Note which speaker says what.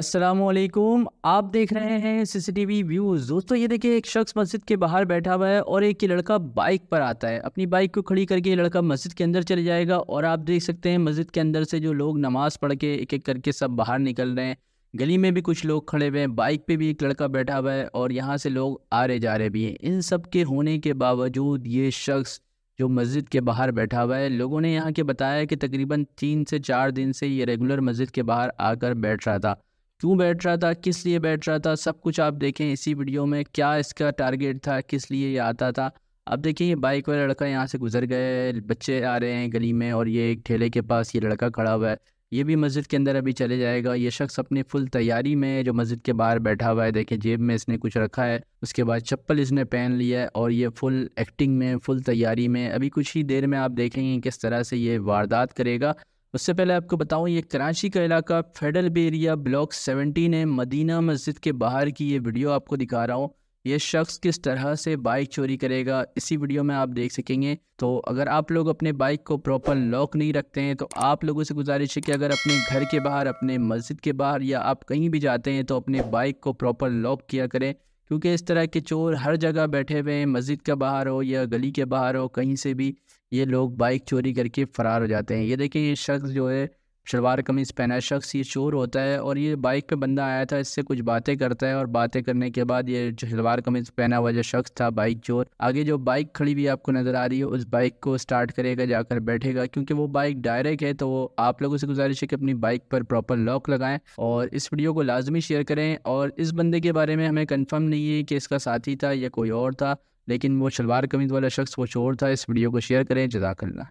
Speaker 1: असलकुम आप देख रहे हैं सीसीटीवी व्यूज़ दोस्तों ये देखिए एक शख्स मस्जिद के बाहर बैठा हुआ है और एक ये लड़का बाइक पर आता है अपनी बाइक को खड़ी करके ये लड़का मस्जिद के अंदर चले जाएगा और आप देख सकते हैं मस्जिद के अंदर से जो लोग नमाज़ पढ़ के एक एक करके सब बाहर निकल रहे हैं गली में भी कुछ लोग खड़े हुए हैं बाइक पर भी एक लड़का बैठा हुआ है और यहाँ से लोग आ रहे जा रहे भी हैं इन सब के होने के बावजूद ये शख्स जो मस्जिद के बाहर बैठा हुआ है लोगों ने यहाँ के बताया कि तकरीबन तीन से चार दिन से ये रेगुलर मस्जिद के बाहर आकर बैठ रहा था क्यों बैठ रहा था किस लिए बैठ रहा था सब कुछ आप देखें इसी वीडियो में क्या इसका टारगेट था किस लिए ये आता था अब देखिए ये बाइक वाला लड़का यहाँ से गुजर गए बच्चे आ रहे हैं गली में और ये एक ठेले के पास ये लड़का खड़ा हुआ है ये भी मस्जिद के अंदर अभी चले जाएगा ये शख्स अपनी फुल तैयारी में जो मस्जिद के बाहर बैठा हुआ है देखिए जेब में इसने कुछ रखा है उसके बाद चप्पल इसने पहन लिया है और ये फुल एक्टिंग में फुल तैयारी में अभी कुछ ही देर में आप देखेंगे किस तरह से ये वारदात करेगा उससे पहले आपको बताऊं ये कराची का इलाका फेडरल बेरिया ब्लॉक 17 है मदीना मस्जिद के बाहर की ये वीडियो आपको दिखा रहा हूँ ये शख्स किस तरह से बाइक चोरी करेगा इसी वीडियो में आप देख सकेंगे तो अगर आप लोग अपने बाइक को प्रॉपर लॉक नहीं रखते हैं तो आप लोगों से गुजारिश है कि अगर अपने घर के बाहर अपने मस्जिद के बाहर या आप कहीं भी जाते हैं तो अपने बाइक को प्रॉपर लॉक किया करें क्योंकि इस तरह के चोर हर जगह बैठे हुए हैं मस्जिद के बाहर हो या गली के बाहर हो कहीं से भी ये लोग बाइक चोरी करके फ़रार हो जाते हैं ये देखिए ये शख्स जो है शलवार कमीज़ पहना है शख्स ये चोर होता है और ये बाइक पे बंदा आया था इससे कुछ बातें करता है और बातें करने के बाद ये जो शलवार कमीज़ पहना हुआ जो शख्स था बाइक चोर आगे जो बाइक खड़ी हुई आपको नज़र आ रही है उस बाइक को स्टार्ट करेगा जाकर बैठेगा क्योंकि वो बाइक डायरेक्ट है तो वो आप लोगों से गुजारिश है कि अपनी बाइक पर प्रॉपर लॉक लगाएं और इस वीडियो को लाजमी शेयर करें और इस बंदे के बारे में हमें कन्फर्म नहीं है कि इसका साथी था या कोई और था लेकिन वो शलवार कमीज वाला शख्स वो चोर था इस वीडियो को शेयर करें करना